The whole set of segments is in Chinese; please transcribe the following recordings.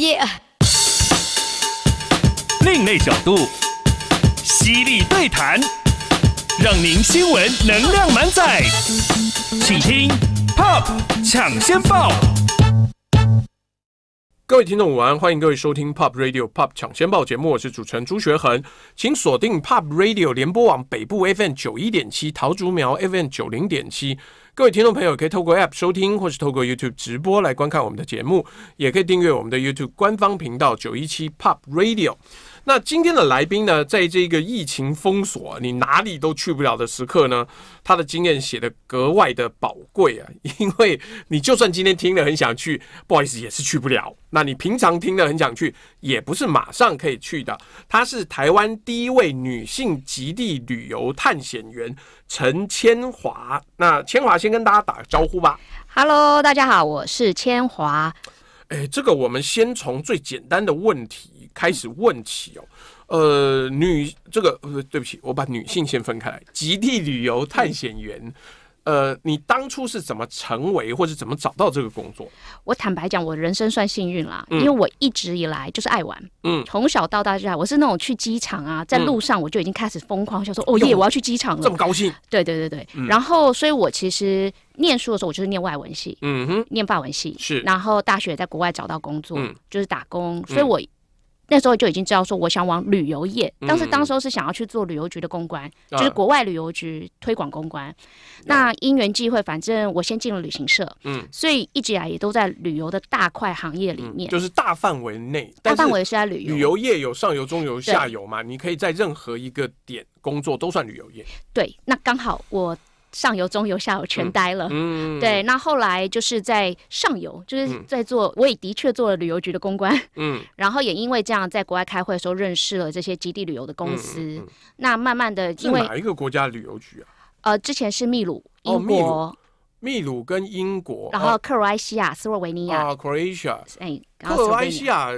耶！另类角度，犀利对谈，让您新闻能量满载。请听《Pop 抢先报》。各位听众午安，欢迎各位收听《Pop Radio Pop 抢先报》节目，我是主持人朱学恒，请锁定《Pop Radio》联播网北部 F N 九一点七、桃竹苗 F N 九零点七。各位听众朋友，可以透过 App 收听，或是透过 YouTube 直播来观看我们的节目，也可以订阅我们的 YouTube 官方频道九一七 Pop Radio。那今天的来宾呢，在这个疫情封锁，你哪里都去不了的时刻呢？他的经验写的格外的宝贵啊，因为你就算今天听了很想去，不好意思也是去不了。那你平常听了很想去，也不是马上可以去的。她是台湾第一位女性极地旅游探险员陈千华。那千华先跟大家打个招呼吧。Hello，大家好，我是千华。哎，这个我们先从最简单的问题。开始问起哦，呃，女这个对不起，我把女性先分开。极地旅游探险员，呃，你当初是怎么成为或者怎么找到这个工作？我坦白讲，我人生算幸运啦，因为我一直以来就是爱玩，嗯，从小到大就爱。我是那种去机场啊，在路上我就已经开始疯狂想说，哦耶，我要去机场了，这么高兴。对对对对，然后所以，我其实念书的时候，我就是念外文系，嗯哼，念法文系是，然后大学在国外找到工作，就是打工，所以我。那时候就已经知道说，我想往旅游业。当时当时候是想要去做旅游局的公关，就是国外旅游局推广公关。那因缘际会，反正我先进了旅行社，嗯，所以一直啊也都在旅游的大块行业里面，就是大范围内。大范围是在旅游旅游业有上游、中游、下游嘛，你可以在任何一个点工作都算旅游业。对，那刚好我。上游、中游、下游全呆了，嗯，对。那后来就是在上游，就是在做，我也的确做了旅游局的公关，嗯，然后也因为这样，在国外开会的时候认识了这些基地旅游的公司。那慢慢的，因为哪一个国家旅游局啊？呃，之前是秘鲁、英国、秘鲁跟英国，然后克罗埃西亚、斯洛维尼亚、啊，克 a t i a 哎，克罗埃西亚，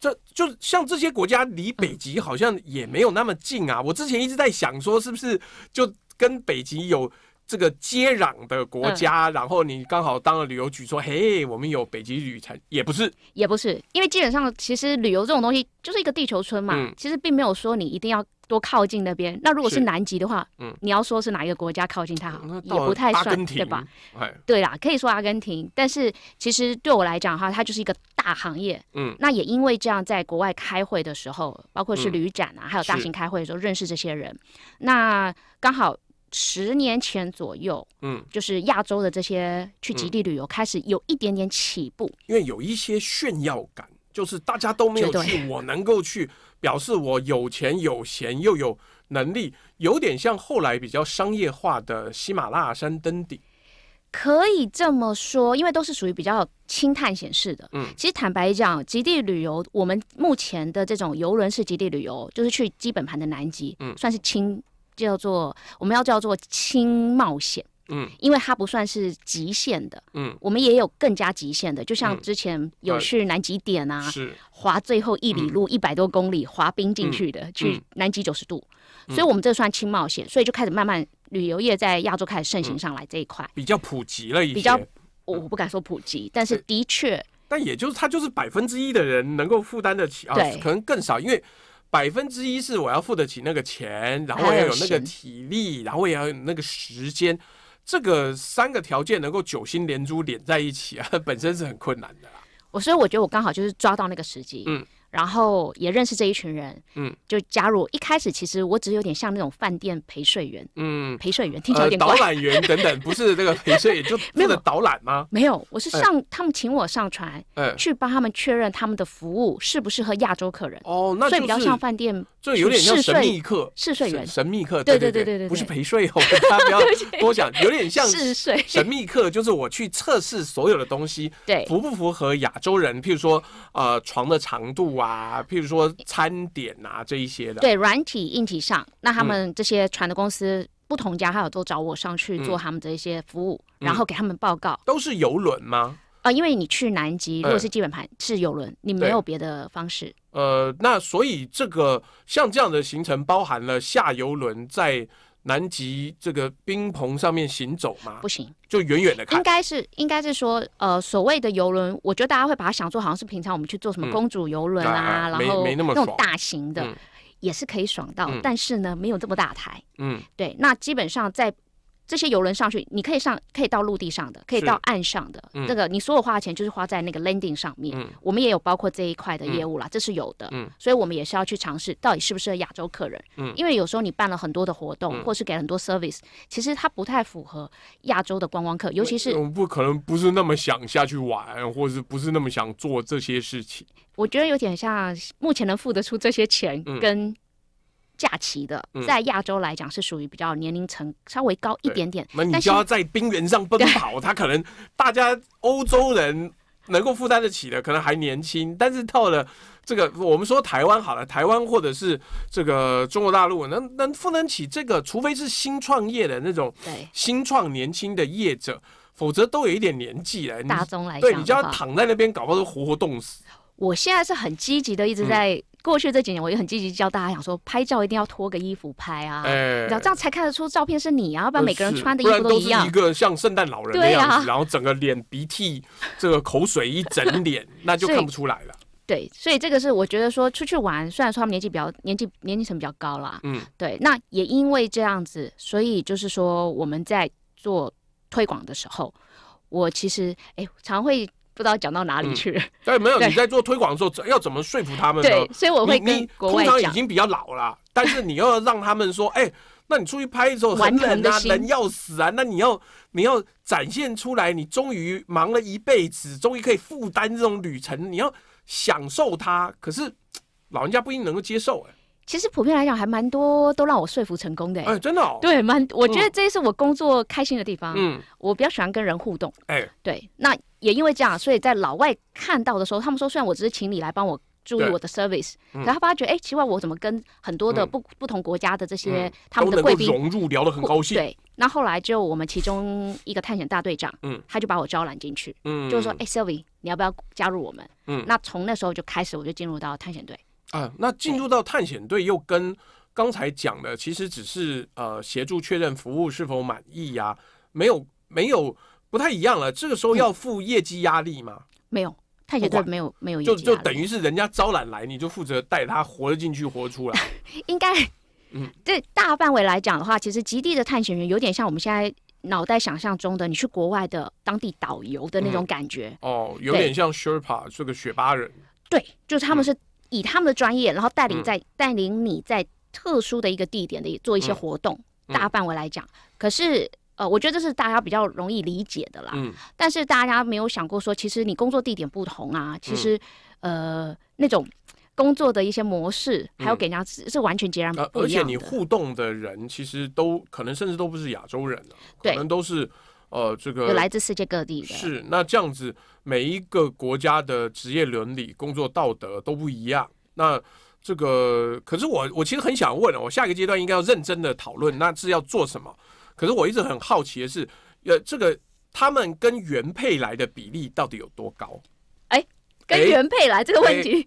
这就像这些国家离北极好像也没有那么近啊。我之前一直在想说，是不是就跟北极有这个接壤的国家，然后你刚好当了旅游局，说：“嘿，我们有北极旅程，也不是，也不是，因为基本上其实旅游这种东西就是一个地球村嘛，其实并没有说你一定要多靠近那边。那如果是南极的话，嗯，你要说是哪一个国家靠近它，好，也不太算，对吧？对啦，可以说阿根廷，但是其实对我来讲的话，它就是一个大行业。嗯，那也因为这样，在国外开会的时候，包括是旅展啊，还有大型开会的时候，认识这些人，那刚好。”十年前左右，嗯，就是亚洲的这些去极地旅游开始有一点点起步，因为有一些炫耀感，就是大家都没有去，我能够去，表示我有钱有闲又有能力，有点像后来比较商业化的喜马拉雅山登顶。可以这么说，因为都是属于比较轻探险式的。嗯，其实坦白讲，极地旅游，我们目前的这种游轮式极地旅游，就是去基本盘的南极，嗯，算是轻。叫做我们要叫做轻冒险，嗯，因为它不算是极限的，嗯，我们也有更加极限的，就像之前有去南极点啊，是滑最后一里路一百多公里滑冰进去的，去南极九十度，所以我们这算轻冒险，所以就开始慢慢旅游业在亚洲开始盛行上来这一块，比较普及了一些，比较我不敢说普及，但是的确，但也就是他就是百分之一的人能够负担得起啊，对，可能更少，因为。百分之一是我要付得起那个钱，然后要有那个体力，然后也要有那个时间，这个三个条件能够九星连珠连在一起啊，本身是很困难的啦。我所以我觉得我刚好就是抓到那个时机，嗯。然后也认识这一群人，嗯，就加入。一开始其实我只是有点像那种饭店陪睡员，嗯，陪睡员听起来有点导览员等等，不是那个陪睡，员，就那个导览吗？没有，我是上他们请我上船，去帮他们确认他们的服务适不适合亚洲客人，哦，那就比较像饭店。就有点像神秘课，试睡员、神秘课，对对对对对，不是陪睡哦，大家不要 多讲，有点像睡神秘课，就是我去测试所有的东西，对，符不符合亚洲人，譬如说呃床的长度啊，譬如说餐点啊这一些的。对软体、硬体上，那他们这些船的公司不同家，还有都找我上去做他们的一些服务，然后给他们报告。都是游轮吗？啊，因为你去南极，如果是基本盘是游轮，你没有别的方式。呃，那所以这个像这样的行程包含了下游轮在南极这个冰棚上面行走吗？不行，就远远的看。应该是应该是说，呃，所谓的游轮，我觉得大家会把它想做，好像是平常我们去做什么公主游轮啊，然后那种大型的也是可以爽到，但是呢没有这么大台。嗯，对，那基本上在。这些游轮上去，你可以上，可以到陆地上的，可以到岸上的。那个你所有花的钱就是花在那个 landing 上面。我们也有包括这一块的业务啦，这是有的。嗯，所以我们也是要去尝试，到底适不适合亚洲客人。嗯，因为有时候你办了很多的活动，或是给很多 service，其实它不太符合亚洲的观光客，尤其是我们不可能不是那么想下去玩，或者不是那么想做这些事情。我觉得有点像目前能付得出这些钱跟。假期的，在亚洲来讲是属于比较年龄层稍微高一点点。那你就要在冰原上奔跑，他可能大家欧洲人能够负担得起的，可能还年轻。但是到了这个，我们说台湾好了，台湾或者是这个中国大陆，能能负担起这个，除非是新创业的那种新创年轻的业者，否则都有一点年纪了。大众来，对，你就要躺在那边，搞不好都活活冻死。我现在是很积极的，一直在。过去这几年，我也很积极教大家，想说拍照一定要脱个衣服拍啊，这样才看得出照片是你啊，要不然每个人穿的衣服都一样，一个像圣诞老人的样子，然后整个脸鼻涕，这个口水一整脸，那就看不出来了。对，所以这个是我觉得说出去玩，虽然说他们年纪比较年纪年纪层比较高啦，嗯，对，那也因为这样子，所以就是说我们在做推广的时候，我其实哎常会。不知道讲到哪里去。但没有你在做推广的时候，要怎么说服他们？对，所以我会你通常已经比较老了，但是你要让他们说，哎，那你出去拍时候很 冷啊，冷要死啊！那你要你要展现出来，你终于忙了一辈子，终于可以负担这种旅程，你要享受它。可是老人家不一定能够接受哎。其实普遍来讲还蛮多都让我说服成功的哎，真的对蛮，我觉得这是我工作开心的地方。嗯，我比较喜欢跟人互动，哎，对。那也因为这样，所以在老外看到的时候，他们说虽然我只是请你来帮我注意我的 service，然后他发觉哎奇怪，我怎么跟很多的不不同国家的这些他们的贵宾融入聊得很高兴。对，那后来就我们其中一个探险大队长，嗯，他就把我招揽进去，嗯，就是说哎，Sylvie，你要不要加入我们？嗯，那从那时候就开始我就进入到探险队。啊，那进入到探险队又跟刚才讲的其实只是呃协助确认服务是否满意呀，没有没有不太一样了。这个时候要付业绩压力吗？没有，探险队没有没有。就就等于是人家招揽来，你就负责带他活了进去，活出来。应该，嗯，对大范围来讲的话，其实极地的探险员有点像我们现在脑袋想象中的，你去国外的当地导游的那种感觉。哦，有点像 Sherpa 这个雪巴人。对，就是他们是。以他们的专业，然后带领在带领你在特殊的一个地点的做一些活动，大范围来讲，可是呃，我觉得这是大家比较容易理解的啦。嗯，但是大家没有想过说，其实你工作地点不同啊，其实呃，那种工作的一些模式，还有给人家是完全截然不一样。而且你互动的人，其实都可能甚至都不是亚洲人对，可能都是。呃，这个来自世界各地。的。是，那这样子，每一个国家的职业伦理、工作道德都不一样。那这个，可是我我其实很想问，我下一个阶段应该要认真的讨论，那是要做什么？可是我一直很好奇的是，呃，这个他们跟原配来的比例到底有多高？哎，跟原配来这个问题。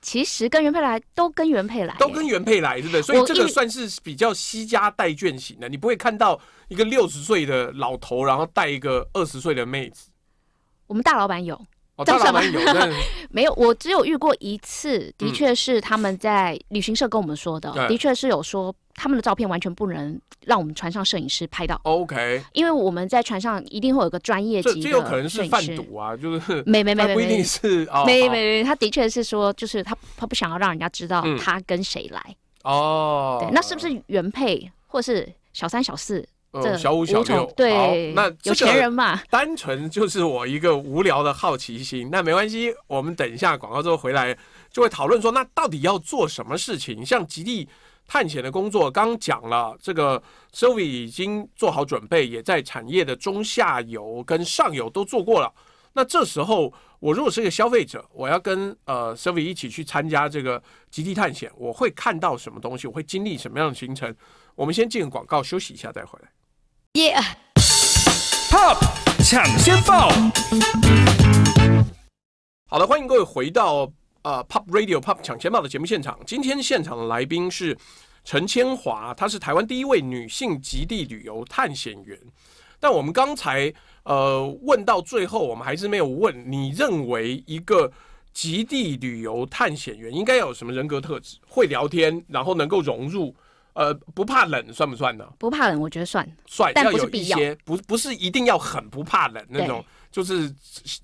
其实跟原配来都跟原配来，都跟原配来，对不对？所以这个算是比较惜家带眷型的，你不会看到一个六十岁的老头，然后带一个二十岁的妹子。我们大老板有。真 没有，我只有遇过一次，的确是他们在旅行社跟我们说的，的确是有说他们的照片完全不能让我们船上摄影师拍到。OK，因为我们在船上一定会有个专业级的摄影师。这有可能是贩毒啊，就是没没没没不一定是啊。没没没，他的确是说，就是他他不想要让人家知道他跟谁来哦。对，那是不是原配或是小三小四？呃，小五、小六，对，那有钱人嘛，单纯就是我一个无聊的好奇心。那没关系，我们等一下广告之后回来就会讨论说，那到底要做什么事情？像极地探险的工作，刚讲了，这个 s o v i 已经做好准备，也在产业的中下游跟上游都做过了。那这时候，我如果是一个消费者，我要跟呃 s o v i 一起去参加这个极地探险，我会看到什么东西？我会经历什么样的行程？我们先进个广告，休息一下再回来。耶！Pop 抢先报。好的，欢迎各位回到呃 Pop Radio Pop 抢先报的节目现场。今天现场的来宾是陈千华，她是台湾第一位女性极地旅游探险员。但我们刚才呃问到最后，我们还是没有问你认为一个极地旅游探险员应该有什么人格特质？会聊天，然后能够融入。呃，不怕冷算不算呢？不怕冷，我觉得算，但不有必要。不不是一定要很不怕冷那种，就是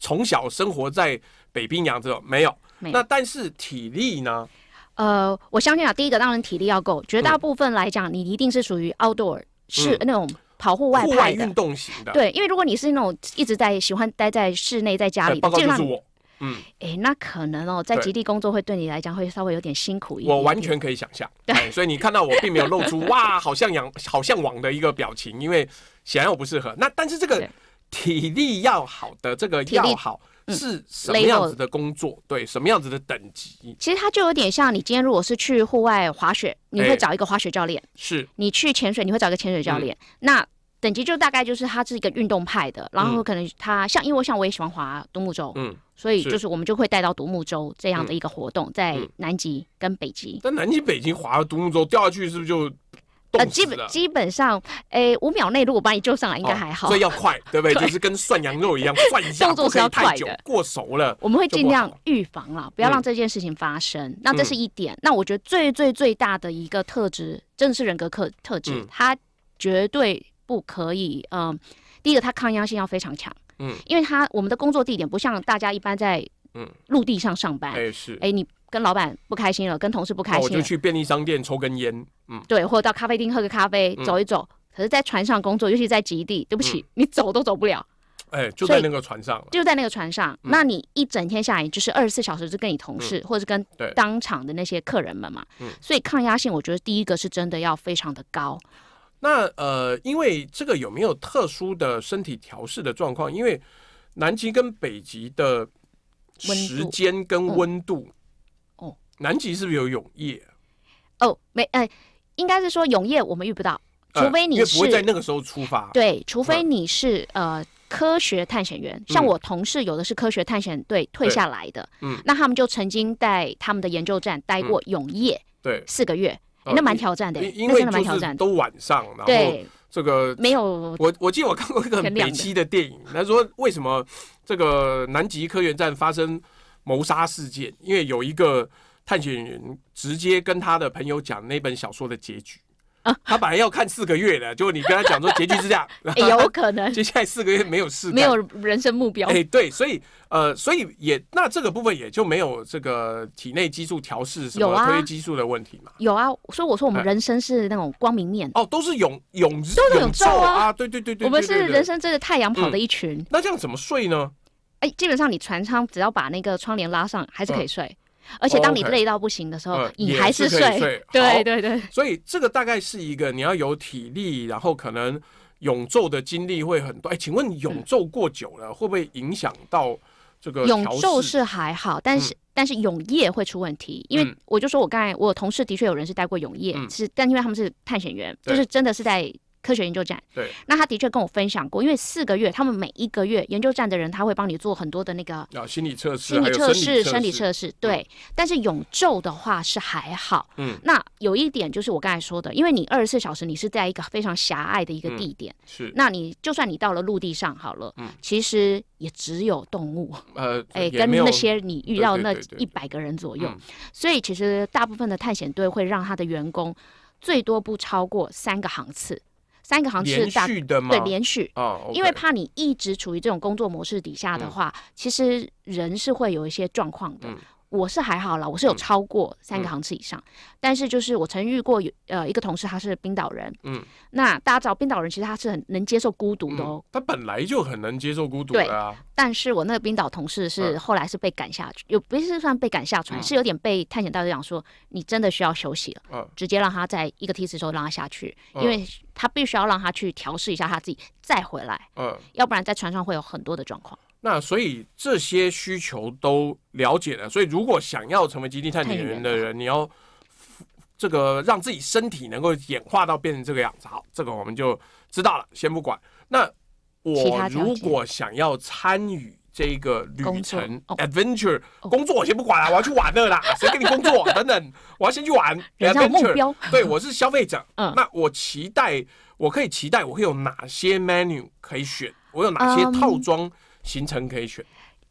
从小生活在北冰洋这种没有，那但是体力呢？呃，我相信啊，第一个当然体力要够，绝大部分来讲，你一定是属于 outdoor 是那种跑户外、派运动型的，对，因为如果你是那种一直在喜欢待在室内，在家里，包括就是我。嗯，哎，那可能哦，在极地工作会对你来讲会稍微有点辛苦一点。我完全可以想象，对，所以你看到我并没有露出 哇，好像养好像网的一个表情，因为显然我不适合。那但是这个体力要好的这个要好是什么样子的工作？对，什么样子的等级？其实它就有点像你今天如果是去户外滑雪，你会找一个滑雪教练；是你去潜水，你会找一个潜水教练。那等级就大概就是他是一个运动派的，然后可能他像，因为我像我也喜欢滑独木舟，嗯。所以就是我们就会带到独木舟这样的一个活动，在南极跟北极。但南极、北极划独木舟掉下去是不是就呃，基本基本上，诶，五秒内如果把你救上来，应该还好。所以要快，对不对？就是跟涮羊肉一样，涮一下。动作不要太的。过熟了。我们会尽量预防了，不要让这件事情发生。那这是一点。那我觉得最最最大的一个特质，真的是人格特特质，他绝对不可以。嗯，第一个他抗压性要非常强。嗯，因为他我们的工作地点不像大家一般在嗯陆地上上班，哎是哎你跟老板不开心了，跟同事不开心，我就去便利商店抽根烟，嗯对，或者到咖啡厅喝个咖啡，走一走。可是，在船上工作，尤其在极地，对不起，你走都走不了。哎，就在那个船上就在那个船上。那你一整天下来就是二十四小时是跟你同事，或者跟当场的那些客人们嘛，所以抗压性，我觉得第一个是真的要非常的高。那呃，因为这个有没有特殊的身体调试的状况？因为南极跟北极的时间跟温度，哦，南极是不是有永夜？哦，没，哎，应该是说永夜我们遇不到，除非你是不会在那个时候出发。对，除非你是呃科学探险员，像我同事有的是科学探险队退下来的，嗯，那他们就曾经在他们的研究站待过永夜，对，四个月。那蛮挑战的，因为就是都晚上，然后这个没有。我我记得我看过一个很每期的电影，他说为什么这个南极科研站发生谋杀事件？因为有一个探险员直接跟他的朋友讲那本小说的结局。啊，他本来要看四个月的，就你跟他讲说结局是这样，有可能接下来四个月没有事，没有人生目标。哎，对，所以呃，所以也那这个部分也就没有这个体内激素调试什么催激素的问题嘛。有啊，所以我说我们人生是那种光明面哦，都是永永都是有照啊，对对对对，我们是人生追着太阳跑的一群。那这样怎么睡呢？哎，基本上你船舱只要把那个窗帘拉上，还是可以睡。而且当你累到不行的时候，你还是睡，对对对。所以这个大概是一个你要有体力，然后可能永昼的经历会很多。哎，请问永昼过久了会不会影响到这个？永昼是还好，但是但是永夜会出问题，因为我就说我刚才我同事的确有人是待过永夜，是但因为他们是探险员，就是真的是在。科学研究站。对，那他的确跟我分享过，因为四个月，他们每一个月，研究站的人他会帮你做很多的那个啊心理测试、心理测试、生理测试。对，但是永昼的话是还好。嗯，那有一点就是我刚才说的，因为你二十四小时你是在一个非常狭隘的一个地点。是。那你就算你到了陆地上好了，嗯，其实也只有动物。呃，哎，跟那些你遇到那一百个人左右，所以其实大部分的探险队会让他的员工最多不超过三个航次。三个行是大对连续，因为怕你一直处于这种工作模式底下的话，其实人是会有一些状况的。我是还好了，我是有超过三个航次以上，但是就是我曾遇过有呃一个同事，他是冰岛人，嗯，那大家知道冰岛人其实他是很能接受孤独的哦，他本来就很能接受孤独对啊。但是我那个冰岛同事是后来是被赶下去，有不是算被赶下船，是有点被探险大队长说你真的需要休息了，直接让他在一个梯子时候让他下去，因为他必须要让他去调试一下他自己再回来，嗯，要不然在船上会有很多的状况。那所以这些需求都了解了，所以如果想要成为基地探险员的人，你要这个让自己身体能够演化到变成这个样子。好，这个我们就知道了，先不管。那我如果想要参与这个旅程 （adventure） 工作，我先不管了，我要去玩了啦。谁给你工作？等等，我要先去玩。adventure 对我是消费者。那我期待，我可以期待我会有哪些 menu 可以选，我有哪些套装。行程可以选，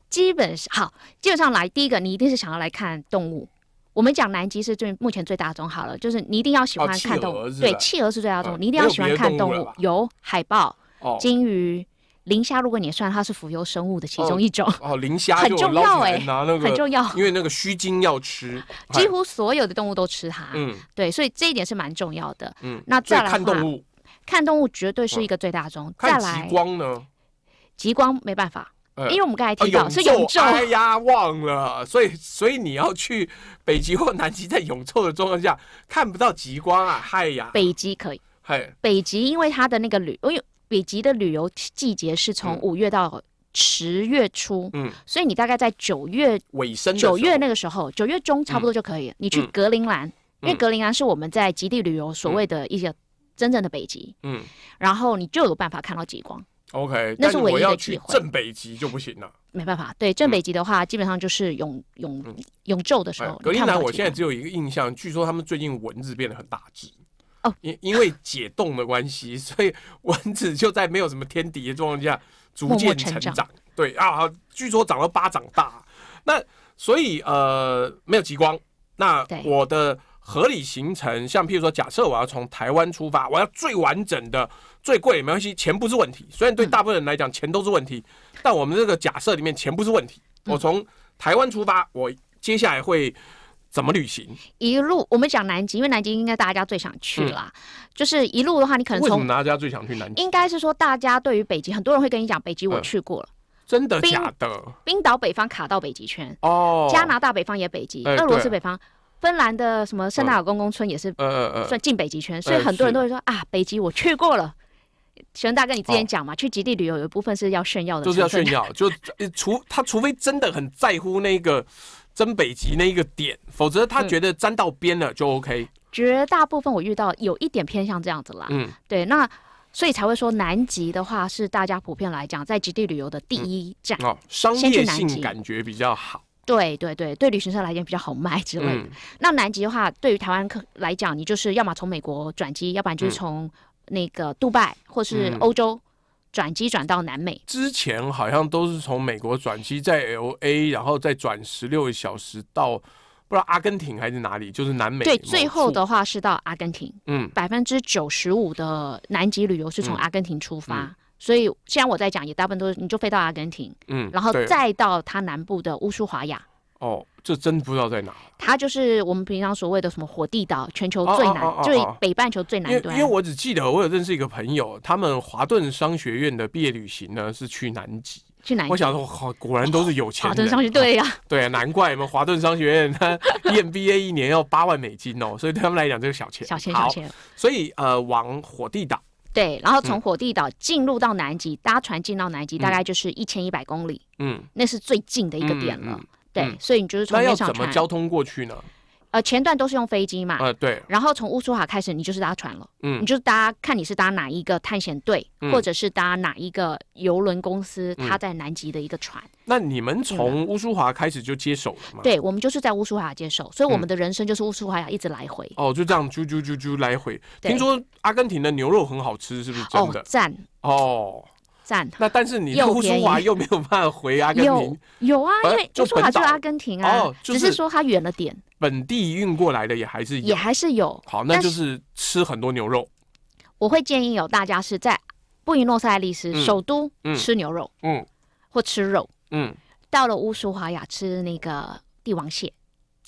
基本是好。基本上来，第一个你一定是想要来看动物。我们讲南极是最目前最大宗好了，就是你一定要喜欢看动物。对，企鹅是最大宗，你一定要喜欢看动物。有海豹、鲸鱼、磷虾。如果你算它是浮游生物的其中一种哦，磷虾很重要哎，那很重要，因为那个须鲸要吃，几乎所有的动物都吃它。嗯，对，所以这一点是蛮重要的。嗯，那再来看动物，看动物绝对是一个最大宗，再来，光呢？极光没办法，因为我们刚才提到，是永昼。哎呀，忘了，所以所以你要去北极或南极，在永昼的状况下看不到极光啊！嗨呀，北极可以。嗨，北极因为它的那个旅，因为北极的旅游季节是从五月到十月初，嗯，所以你大概在九月尾声，九月那个时候，九月中差不多就可以了。你去格陵兰，因为格陵兰是我们在极地旅游所谓的一些真正的北极，嗯，然后你就有办法看到极光。O.K. 但是我要去正北极就不行了，没办法。对正北极的话，基本上就是永永永昼的时候。格林兰，我现在只有一个印象，据说他们最近蚊子变得很大只哦，因因为解冻的关系，所以蚊子就在没有什么天敌的状况下逐渐成长。对啊，据说长到巴掌大。那所以呃，没有极光。那我的。合理行程，像譬如说，假设我要从台湾出发，我要最完整的、最贵也没关系，钱不是问题。虽然对大部分人来讲，钱都是问题，但我们这个假设里面钱不是问题。我从台湾出发，我接下来会怎么旅行？一路我们讲南极，因为南极应该大家最想去啦。就是一路的话，你可能从大家最想去南极，应该是说大家对于北极，很多人会跟你讲，北极我去过了，真的假的？冰岛北方卡到北极圈哦，加拿大北方也北极，俄罗斯北方。芬兰的什么圣纳尔公公村也是算进北极圈，所以很多人都会说啊，北极我去过了。熊大哥，你之前讲嘛，去极地旅游有一部分是要炫耀的，就是要炫耀。就除他，除非真的很在乎那个真北极那一个点，否则他觉得沾到边了就 OK。绝大部分我遇到有一点偏向这样子啦。嗯，对，那所以才会说南极的话是大家普遍来讲在极地旅游的第一站哦，商业性感觉比较好。对对对，对旅行社来讲比较好卖之类的。那南极的话，对于台湾客来讲，你就是要么从美国转机，要不然就是从那个杜拜或是欧洲转机转到南美。之前好像都是从美国转机在 LA，然后再转十六个小时到不知道阿根廷还是哪里，就是南美。对，最后的话是到阿根廷。嗯，百分之九十五的南极旅游是从阿根廷出发。所以，既然我在讲，也大部分都是，你就飞到阿根廷，嗯，然后再到它南部的乌苏华亚。哦，这真不知道在哪。它就是我们平常所谓的什么火地岛，全球最南，就北半球最南端。因为，因为我只记得我有认识一个朋友，他们华顿商学院的毕业旅行呢是去南极。去南极？我想说，好，果然都是有钱。华顿商学院对呀，对，难怪我们华顿商学院它 EMBA 一年要八万美金哦，所以对他们来讲这是小钱，小钱，小钱。所以呃，往火地岛。对，然后从火地岛进入到南极，搭船进到南极大概就是一千一百公里，嗯，那是最近的一个点了。对，所以你就是从那要怎么交通过去呢？呃，前段都是用飞机嘛，呃对，然后从乌苏海开始，你就是搭船了，嗯，你就搭，看你是搭哪一个探险队，或者是搭哪一个游轮公司，他在南极的一个船。那你们从乌苏华开始就接手了吗？对，我们就是在乌苏华接手，所以我们的人生就是乌苏华一直来回。哦，就这样，啾啾啾啾来回。听说阿根廷的牛肉很好吃，是不是真的？赞哦。站那，但是你乌苏华又没有办法回阿根廷，有啊，因为就不好去阿根廷啊，只是说它远了点。本地运过来的也还是有也还是有。好，那就是吃很多牛肉。我会建议有大家是在布宜诺斯艾利斯首都吃牛肉，嗯，或吃肉，嗯，到了乌苏华亚吃那个帝王蟹。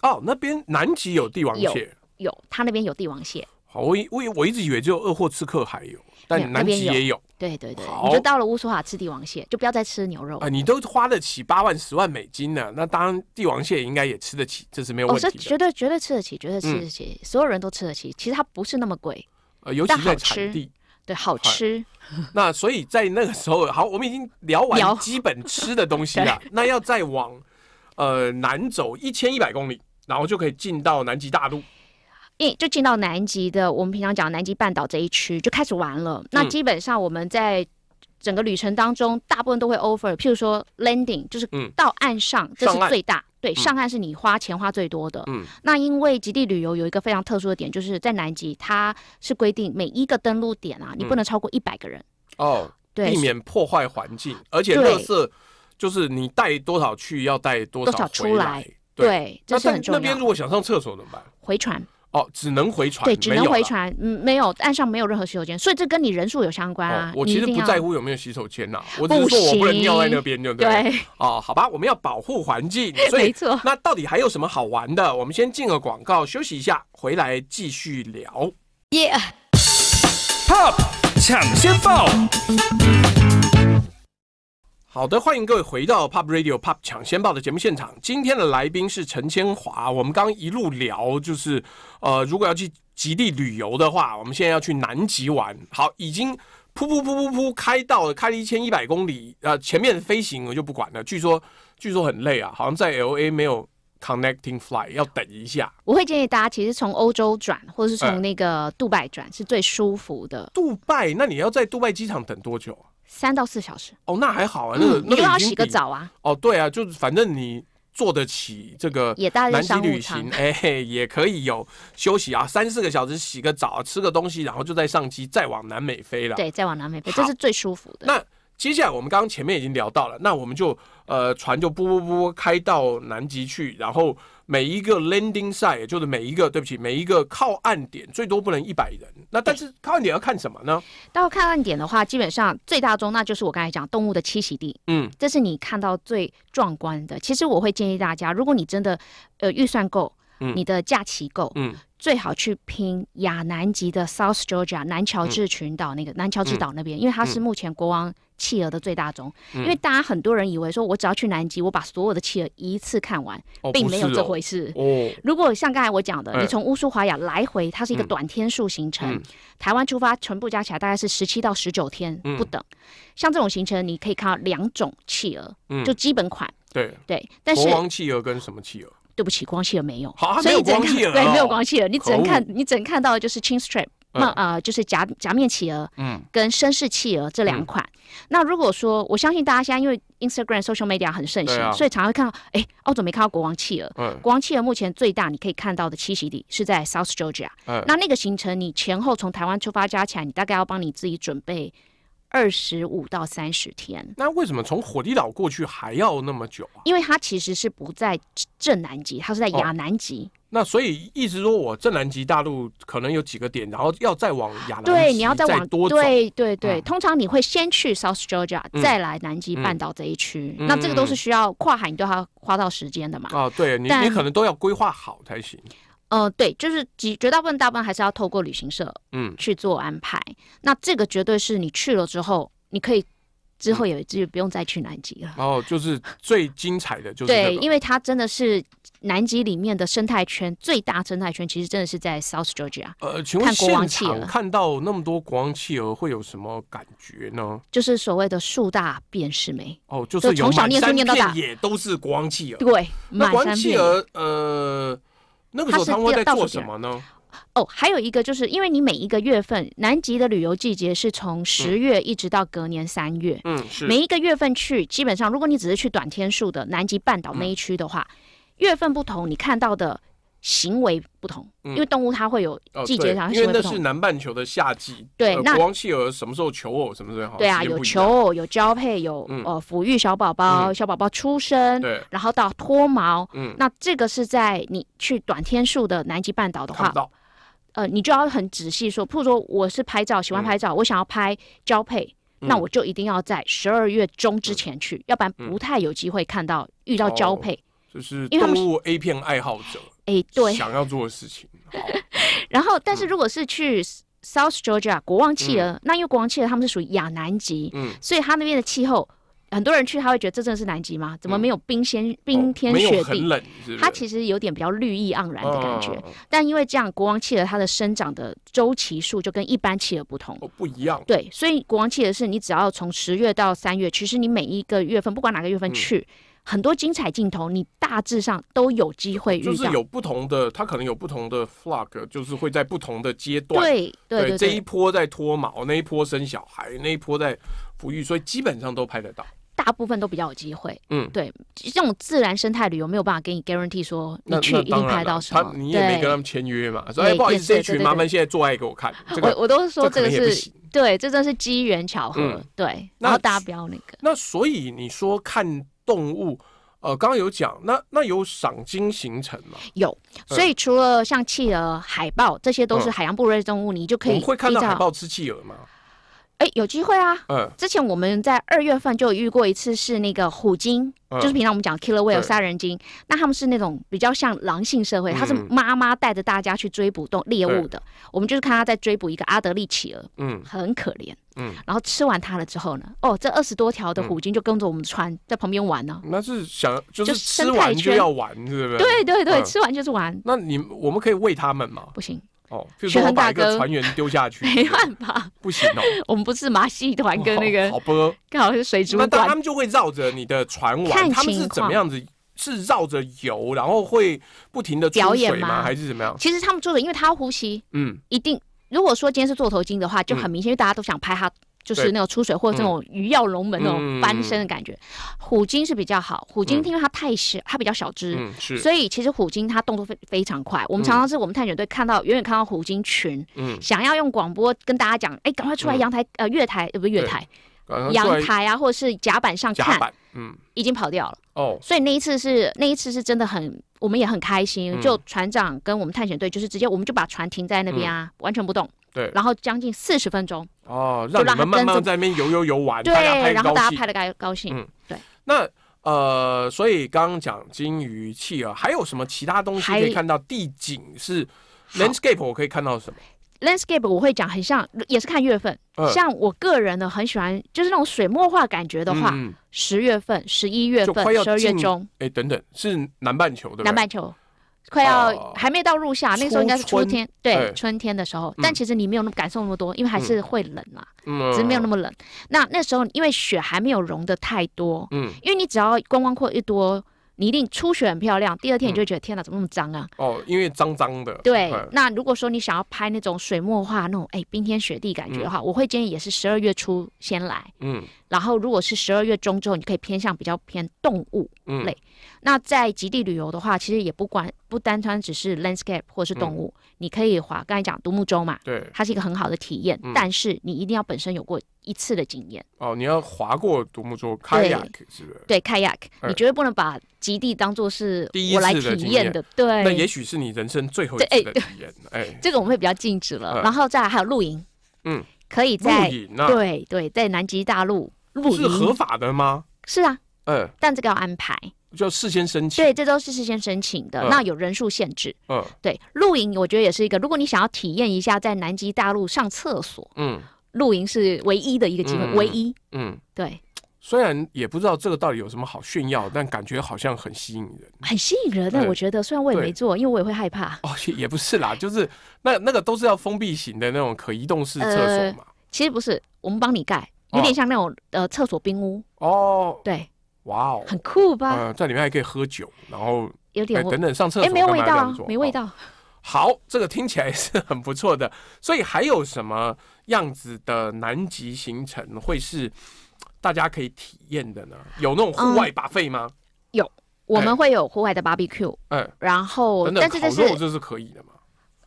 哦，那边南极有帝王蟹，有，他那边有帝王蟹。好，我我我一直以为只有厄霍刺客还有。但南极也有，对对对，你就到了乌苏哈吃帝王蟹，就不要再吃牛肉啊，你都花得起八万十万美金呢，那当然帝王蟹应该也吃得起，这是没有问题。我是绝对绝对吃得起，绝对吃得起，所有人都吃得起。其实它不是那么贵，呃，尤其在产地，对，好吃。那所以在那个时候，好，我们已经聊完基本吃的东西了。那要再往呃南走一千一百公里，然后就可以进到南极大陆。因就进到南极的，我们平常讲南极半岛这一区就开始玩了。那基本上我们在整个旅程当中，大部分都会 over。譬如说 landing，就是到岸上，这是最大。对，上岸是你花钱花最多的。嗯。那因为极地旅游有一个非常特殊的点，就是在南极它是规定每一个登陆点啊，你不能超过一百个人哦，对，避免破坏环境。而且，特色就是你带多少去，要带多少出来。对，那要。那边如果想上厕所怎么办？回船。哦，只能回船，对，只能回船，没有岸上没有任何洗手间，所以这跟你人数有相关啊。我其实不在乎有没有洗手间呐，我只是说我不能尿在那边，对不对？对，哦，好吧，我们要保护环境，没错。那到底还有什么好玩的？我们先进个广告，休息一下，回来继续聊。Yeah，Pop，抢先报。好的，欢迎各位回到 Pop Radio Pop 抢先报的节目现场。今天的来宾是陈千华。我们刚一路聊，就是呃，如果要去极地旅游的话，我们现在要去南极玩。好，已经噗噗噗噗噗开到了，开了一千一百公里。呃，前面飞行我就不管了，据说据说很累啊，好像在 LA 没有 connecting flight，要等一下。我会建议大家，其实从欧洲转，或者是从那个杜拜转，是最舒服的。杜拜？那你要在杜拜机场等多久啊？三到四小时哦，那还好啊。那个，你都要洗个澡啊。哦，对啊，就是反正你坐得起这个也大。南极旅行，哎，也可以有休息啊，三四个小时洗个澡，吃个东西，然后就在上机，再往南美飞了。对，再往南美，飞，这是最舒服的。那。接下来我们刚刚前面已经聊到了，那我们就呃船就波波波开到南极去，然后每一个 landing site，也就是每一个对不起，每一个靠岸点最多不能一百人。那但是靠岸点要看什么呢？到靠岸点的话，基本上最大宗那就是我刚才讲动物的栖息地，嗯，这是你看到最壮观的。其实我会建议大家，如果你真的呃预算够，嗯，你的假期够，嗯。最好去拼亚南极的 South Georgia 南乔治群岛那个南乔治岛那边，因为它是目前国王企鹅的最大宗。因为大家很多人以为说，我只要去南极，我把所有的企鹅一次看完，并没有这回事。哦，如果像刚才我讲的，你从乌苏华雅来回，它是一个短天数行程。嗯。台湾出发全部加起来大概是十七到十九天不等。嗯。像这种行程，你可以看到两种企鹅。嗯。就基本款。对。对。但是。国王企鹅跟什么企鹅？对不起，光企鹅没有，所以整看对没有光企了，你只能看你只能看到的就是青 r i 那啊就是夹夹面企鹅，嗯，跟绅士企鹅这两款。那如果说我相信大家现在因为 Instagram social media 很盛行，所以常常会看到，哎，澳洲没看到国王企鹅，嗯，国王企鹅目前最大你可以看到的栖息地是在 South Georgia，嗯，那那个行程你前后从台湾出发加起来，你大概要帮你自己准备。二十五到三十天，那为什么从火地岛过去还要那么久？因为它其实是不在正南极，它是在亚南极。那所以意思说我正南极大陆可能有几个点，然后要再往亚南对，你要再往多对对对，通常你会先去 South Georgia，再来南极半岛这一区。那这个都是需要跨海，你都要花到时间的嘛？啊，对你，你可能都要规划好才行。呃，对，就是几绝大部分、大部分还是要透过旅行社嗯去做安排。那这个绝对是你去了之后，你可以之后有机会不用再去南极了。哦，就是最精彩的就是对，因为它真的是南极里面的生态圈最大生态圈，其实真的是在 South Georgia。呃，请问现场看到那么多国王企鹅，会有什么感觉呢？就是所谓的树大便是美哦，就是从小念书念到大也都是国王企鹅。对，那国王企鹅呃。那个时候他们会在做什么呢？哦，还有一个就是，因为你每一个月份，南极的旅游季节是从十月一直到隔年三月。嗯，是每一个月份去，基本上如果你只是去短天数的南极半岛那一区的话，月份不同，你看到的。行为不同，因为动物它会有季节上行为不同。因为那是南半球的夏季，对。那国王企鹅什么时候求偶？什么时候？好？对啊，有求偶，有交配，有呃抚育小宝宝，小宝宝出生，对，然后到脱毛。嗯，那这个是在你去短天数的南极半岛的话，呃，你就要很仔细说，譬如说我是拍照，喜欢拍照，我想要拍交配，那我就一定要在十二月中之前去，要不然不太有机会看到遇到交配。就是动物 A 片爱好者。哎，对，想要做的事情。然后，但是如果是去 South Georgia 国王企鹅，那因为国王企鹅他们是属于亚南极，嗯，所以他那边的气候，很多人去他会觉得这真的是南极吗？怎么没有冰天冰天雪地？很冷，它其实有点比较绿意盎然的感觉。但因为这样，国王企鹅它的生长的周期数就跟一般企鹅不同，哦，不一样。对，所以国王企鹅是你只要从十月到三月，其实你每一个月份，不管哪个月份去。很多精彩镜头，你大致上都有机会遇到，就是有不同的，它可能有不同的 f l o g 就是会在不同的阶段。对对，这一波在脱毛，那一波生小孩，那一波在抚育，所以基本上都拍得到，大部分都比较有机会。嗯，对，这种自然生态旅游没有办法给你 guarantee 说你去一定拍到什么，你也没跟他们签约嘛，所以不好意思，这群麻烦现在做爱给我看。我我都说这个是，对，这真是机缘巧合，对，然后大家不要那个。那所以你说看。动物，呃，刚刚有讲，那那有赏金形成吗？有，所以除了像企鹅、海豹，这些都是海洋哺乳类动物，你就可以会看到海豹吃企鹅吗？哎，有机会啊！嗯，之前我们在二月份就遇过一次，是那个虎鲸，就是平常我们讲 killer whale 杀人鲸。那他们是那种比较像狼性社会，他是妈妈带着大家去追捕动猎物的。我们就是看他在追捕一个阿德利企鹅，嗯，很可怜，嗯，然后吃完它了之后呢，哦，这二十多条的虎鲸就跟着我们穿在旁边玩呢。那是想就是生态圈要玩，是不是？对对对，吃完就是玩。那你我们可以喂它们吗？不行。就是把一个船员丢下去，没办法，不行哦。我们不是马戏团跟那个好不？刚好是水族馆，那他们就会绕着你的船玩。看样子？是绕着游，然后会不停的表演吗？还是怎么样？其实他们坐着，因为他要呼吸。嗯，一定。如果说今天是座头鲸的话，就很明显，因为大家都想拍他。就是那种出水或者那种鱼跃龙门那种翻身的感觉，虎鲸是比较好。虎鲸因为它太小，它比较小只，所以其实虎鲸它动作非非常快。我们常常是我们探险队看到远远看到虎鲸群，想要用广播跟大家讲，哎，赶快出来阳台呃月台呃不是月台，阳台啊或者是甲板上看，嗯，已经跑掉了哦。所以那一次是那一次是真的很我们也很开心，就船长跟我们探险队就是直接我们就把船停在那边啊，完全不动，对，然后将近四十分钟。哦，让你们慢慢在那边游游游玩，对，然后大家拍的该高兴，嗯，对。那呃，所以刚刚讲金鱼、企鹅，还有什么其他东西可以看到？地景是 landscape，我可以看到什么？landscape 我会讲很像，也是看月份。像我个人呢，很喜欢就是那种水墨画感觉的话，十月份、十一月份、十二月中，哎，等等，是南半球的南半球。快要还没到入夏，那时候应该是春天，对春天的时候。但其实你没有那么感受那么多，因为还是会冷嘛，只是没有那么冷。那那时候因为雪还没有融的太多，嗯，因为你只要观光客越多。你一定初雪很漂亮，第二天你就觉得天哪，怎么那么脏啊？哦，因为脏脏的。对，那如果说你想要拍那种水墨画那种哎冰天雪地感觉的话，我会建议也是十二月初先来。嗯。然后如果是十二月中之后，你可以偏向比较偏动物类。嗯。那在极地旅游的话，其实也不管不单单只是 landscape 或是动物，你可以划刚才讲独木舟嘛。对。它是一个很好的体验，但是你一定要本身有过一次的经验哦，你要划过独木舟，Kayak 是不是？对，Kayak，你绝对不能把极地当做是我来体验的。对，那也许是你人生最后一次体验。哎，这个我们会比较禁止了。然后再还有露营，嗯，可以露营。对对，在南极大陆露营是合法的吗？是啊，嗯，但这个要安排，要事先申请。对，这都是事先申请的。那有人数限制，嗯，对，露营我觉得也是一个。如果你想要体验一下在南极大陆上厕所，嗯。露营是唯一的一个机会，唯一。嗯，对。虽然也不知道这个到底有什么好炫耀，但感觉好像很吸引人，很吸引人。但我觉得，虽然我也没做，因为我也会害怕。哦，也不是啦，就是那那个都是要封闭型的那种可移动式厕所嘛。其实不是，我们帮你盖，有点像那种呃厕所冰屋哦。对，哇哦，很酷吧？呃，在里面还可以喝酒，然后有点等等上厕所，哎，没有味道啊，没味道。好，这个听起来是很不错的。所以还有什么？样子的南极行程会是大家可以体验的呢？有那种户外把费吗？有，我们会有户外的 BBQ。嗯，然后，但是这是可以的吗？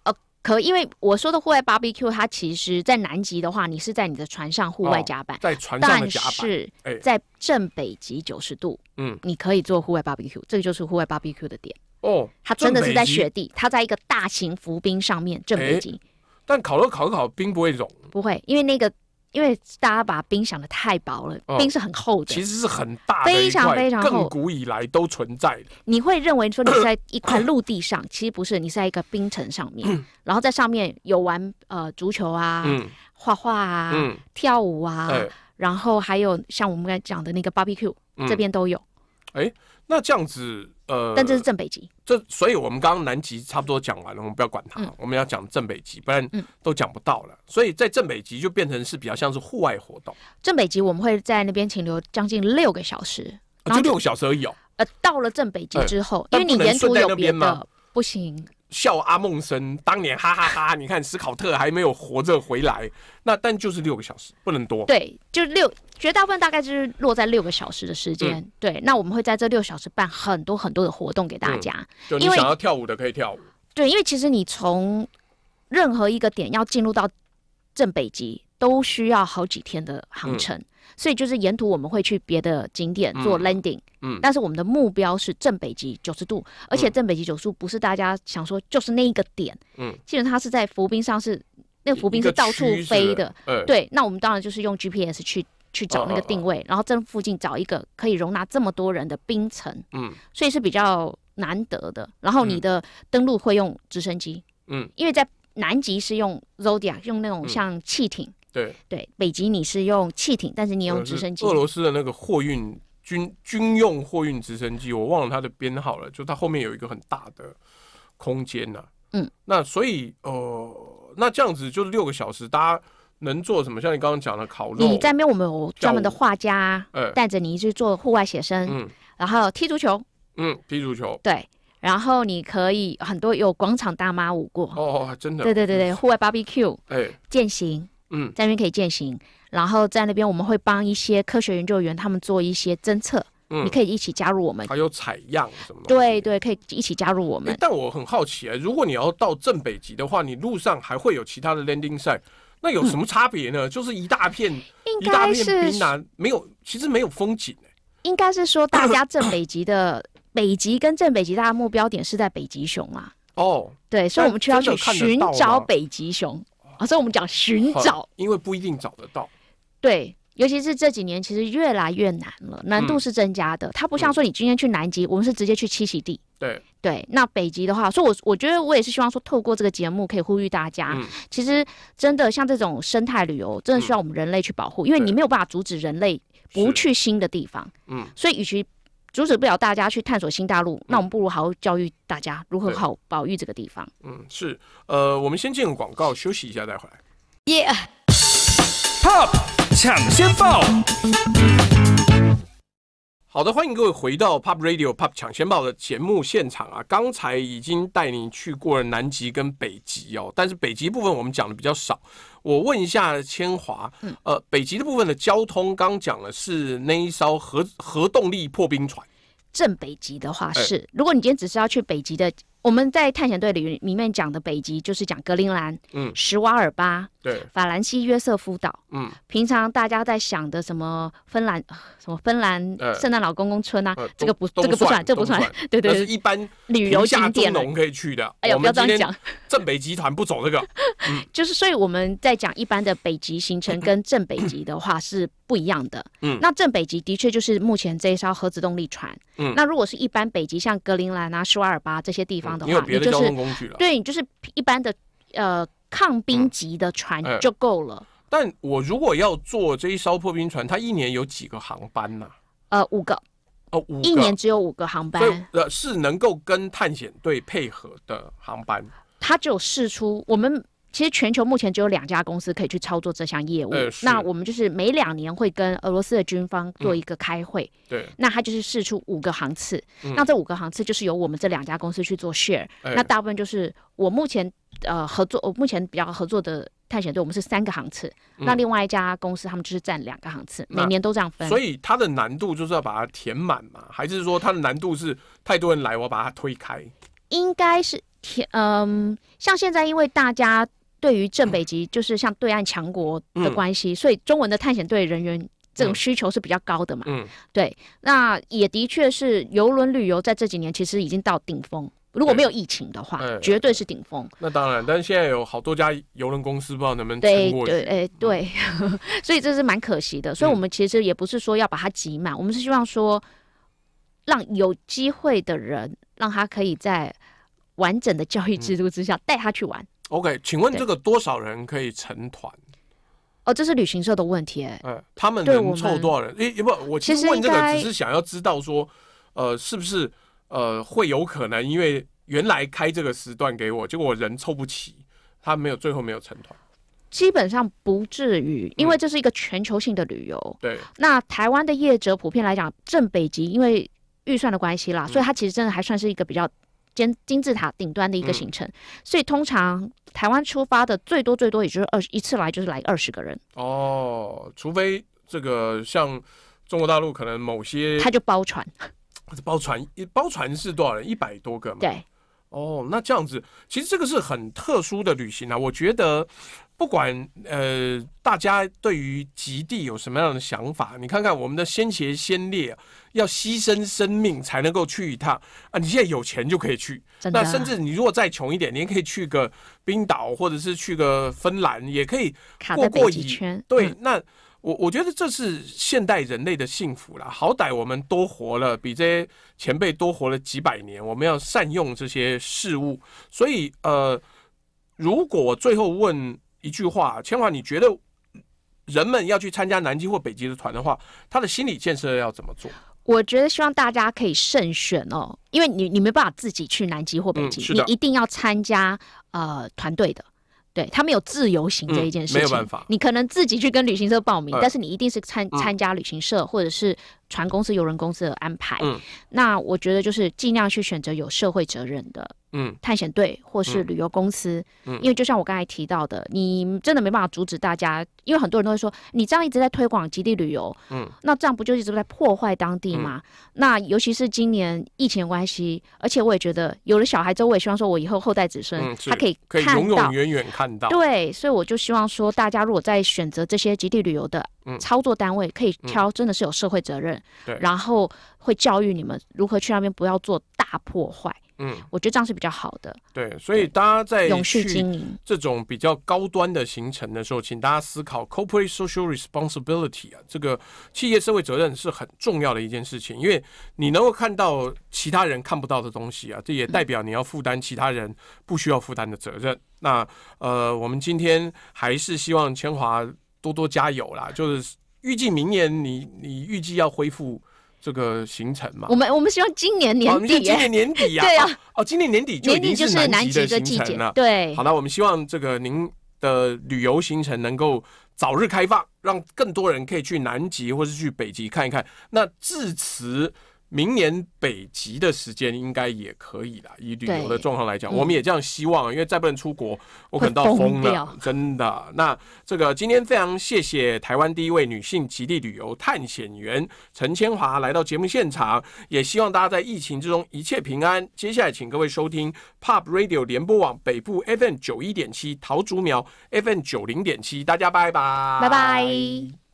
呃，可，因为我说的户外 BBQ，它其实在南极的话，你是在你的船上户外甲板，在船上的甲板，在正北极九十度，嗯，你可以做户外 BBQ，这个就是户外 BBQ 的点。哦，它真的是在雪地，它在一个大型浮冰上面，正北极。但烤肉烤一烤冰不会融，不会，因为那个，因为大家把冰想的太薄了，冰是很厚的，其实是很大的非常非常，自古以来都存在的。你会认为说你在一块陆地上，其实不是，你在一个冰层上面，然后在上面有玩呃足球啊，画画啊，跳舞啊，然后还有像我们刚才讲的那个 barbecue，这边都有。哎，那这样子，呃，但这是正北极，这所以我们刚刚南极差不多讲完了，我们不要管它，我们要讲正北极，不然都讲不到了。所以在正北极就变成是比较像是户外活动。正北极我们会在那边停留将近六个小时，就六个小时而哦。呃，到了正北极之后，因为你沿途有别的，不行。笑阿梦生当年哈哈哈！你看斯考特还没有活着回来，那但就是六个小时，不能多。对，就六，绝大部分大概就是落在六个小时的时间。对，那我们会在这六小时办很多很多的活动给大家。就你想要跳舞的可以跳舞。对，因为其实你从任何一个点要进入到正北极，都需要好几天的航程。所以就是沿途我们会去别的景点做 landing，嗯，但是我们的目标是正北极九十度，而且正北极九十度不是大家想说就是那一个点，嗯，既然它是在浮冰上，是那个浮冰是到处飞的，对，那我们当然就是用 GPS 去去找那个定位，然后正附近找一个可以容纳这么多人的冰层，嗯，所以是比较难得的。然后你的登陆会用直升机，嗯，因为在南极是用 Zodiac，用那种像汽艇。对对，北极你是用汽艇，但是你用直升机。俄罗斯的那个货运军军用货运直升机，我忘了它的编号了，就它后面有一个很大的空间呐。嗯，那所以呃，那这样子就六个小时，大家能做什么？像你刚刚讲的烤肉。你在那边我们有专门的画家，带着你去做户外写生。嗯，然后踢足球。嗯，踢足球。对，然后你可以很多有广场大妈舞过。哦真的。对对对对，户外 b 比 Q。b 哎，健行。嗯，在那边可以践行，然后在那边我们会帮一些科学研究员他们做一些侦测，你可以一起加入我们。还有采样什么？对对，可以一起加入我们。但我很好奇，如果你要到正北极的话，你路上还会有其他的 landing site，那有什么差别呢？就是一大片，应该是冰啊，没有，其实没有风景。应该是说，大家正北极的 北极跟正北极，大家目标点是在北极熊啊。哦，对，所以我们需要去寻找北极熊。所以，我们讲寻找，因为不一定找得到。对，尤其是这几年，其实越来越难了，难度是增加的。它不像说你今天去南极，我们是直接去栖息地。对对，那北极的话，所以我我觉得我也是希望说，透过这个节目可以呼吁大家，其实真的像这种生态旅游，真的需要我们人类去保护，因为你没有办法阻止人类不去新的地方。嗯，所以与其。阻止不了大家去探索新大陆，那我们不如好好教育大家如何好保育这个地方。嗯，是，呃，我们先进个广告，休息一下再回来。好的，欢迎各位回到 Pop Radio Pop 抢先报的节目现场啊！刚才已经带你去过了南极跟北极哦，但是北极部分我们讲的比较少。我问一下千华，呃，北极的部分的交通，刚讲的是那一艘核核动力破冰船。正北极的话是，如果你今天只是要去北极的。我们在探险队里里面讲的北极就是讲格陵兰、嗯，斯瓦尔巴、对，法兰西约瑟夫岛、嗯，平常大家在想的什么芬兰、什么芬兰圣诞老公公村呐，这个不这个不算，这不算，对对 对，是一般旅游景点可以去的。哎呀，不要这样讲，正北极团不走这个。就是所以我们在讲一般的北极行程跟正北极的话是不一样的。嗯，那正北极的确就是目前这一艘核子动力船。嗯，那如果是一般北极，像格陵兰啊、施瓦尔巴这些地方。有别的交通工具了，对，就是一般的呃抗冰级的船就够了。但我如果要做这一艘破冰船，它一年有几个航班呢？呃，五个，哦，五一年只有五个航班，呃，是能够跟探险队配合的航班。它只有试出我们。其实全球目前只有两家公司可以去操作这项业务。那我们就是每两年会跟俄罗斯的军方做一个开会。对。那他就是试出五个航次，那这五个航次就是由我们这两家公司去做 share。那大部分就是我目前呃合作，我目前比较合作的探险队，我们是三个航次。那另外一家公司他们就是占两个航次，每年都这样分。所以它的难度就是要把它填满嘛？还是说它的难度是太多人来，我把它推开？应该是填。嗯，像现在因为大家。对于正北极就是像对岸强国的关系，所以中文的探险队人员这种需求是比较高的嘛？嗯，对，那也的确是游轮旅游在这几年其实已经到顶峰，如果没有疫情的话，绝对是顶峰。那当然，但是现在有好多家游轮公司，不知道能不能对对哎对，所以这是蛮可惜的。所以我们其实也不是说要把它挤满，我们是希望说让有机会的人，让他可以在完整的教育制度之下带他去玩。OK，请问这个多少人可以成团？哦，这是旅行社的问题哎。呃，他们能凑多少人？诶，也不，我其实问这个只是想要知道说，呃，是不是呃会有可能，因为原来开这个时段给我，结果我人凑不齐，他没有最后没有成团。基本上不至于，因为这是一个全球性的旅游。对。那台湾的业者普遍来讲，正北极因为预算的关系啦，所以他其实真的还算是一个比较。尖金字塔顶端的一个行程，所以通常台湾出发的最多最多也就是二一次来就是来二十个人哦，除非这个像中国大陆可能某些他就包船，包船包船是多少人？一百多个嘛。对，哦，那这样子其实这个是很特殊的旅行啊，我觉得。不管呃，大家对于极地有什么样的想法？你看看我们的先贤先烈要牺牲生命才能够去一趟啊！你现在有钱就可以去，那甚至你如果再穷一点，你也可以去个冰岛，或者是去个芬兰，也可以过过圈。对，那我我觉得这是现代人类的幸福了。好歹我们多活了，比这些前辈多活了几百年，我们要善用这些事物。所以呃，如果最后问。一句话，千华，你觉得人们要去参加南极或北极的团的话，他的心理建设要怎么做？我觉得希望大家可以慎选哦，因为你你没办法自己去南极或北极，你一定要参加呃团队的，对他们有自由行这一件事情，没有办法。你可能自己去跟旅行社报名，但是你一定是参参加旅行社或者是船公司、游轮公司的安排。那我觉得就是尽量去选择有社会责任的。嗯，探险队或是旅游公司，嗯，因为就像我刚才提到的，你真的没办法阻止大家，因为很多人都会说，你这样一直在推广极地旅游，嗯，那这样不就一直在破坏当地吗？那尤其是今年疫情关系，而且我也觉得有了小孩之后，我也希望说，我以后后代子孙他可以可以永永远远看到，对，所以我就希望说，大家如果在选择这些极地旅游的，操作单位可以挑真的是有社会责任，对，然后。会教育你们如何去那边，不要做大破坏。嗯，我觉得这样是比较好的。对，所以大家在永续经营这种比较高端的行程的时候，请大家思考 corporate social responsibility 啊，这个企业社会责任是很重要的一件事情，因为你能够看到其他人看不到的东西啊，这也代表你要负担其他人不需要负担的责任。那呃，我们今天还是希望千华多多加油啦，就是预计明年你你预计要恢复。这个行程嘛，我们我们希望今年年底，今年年底呀，哦，今年年底就已经是南极的季节了。对，好了，我们希望这个您的旅游行程能够早日开放，让更多人可以去南极或是去北极看一看。那至此。明年北极的时间应该也可以啦。以旅游的状况来讲，我们也这样希望。因为再不能出国，我可能到疯了，真的。那这个今天非常谢谢台湾第一位女性极地旅游探险员陈千华来到节目现场，也希望大家在疫情之中一切平安。接下来请各位收听 Pop Radio 联播网北部 f m 九一点七桃竹苗 f m 九零点七，大家拜拜，拜拜。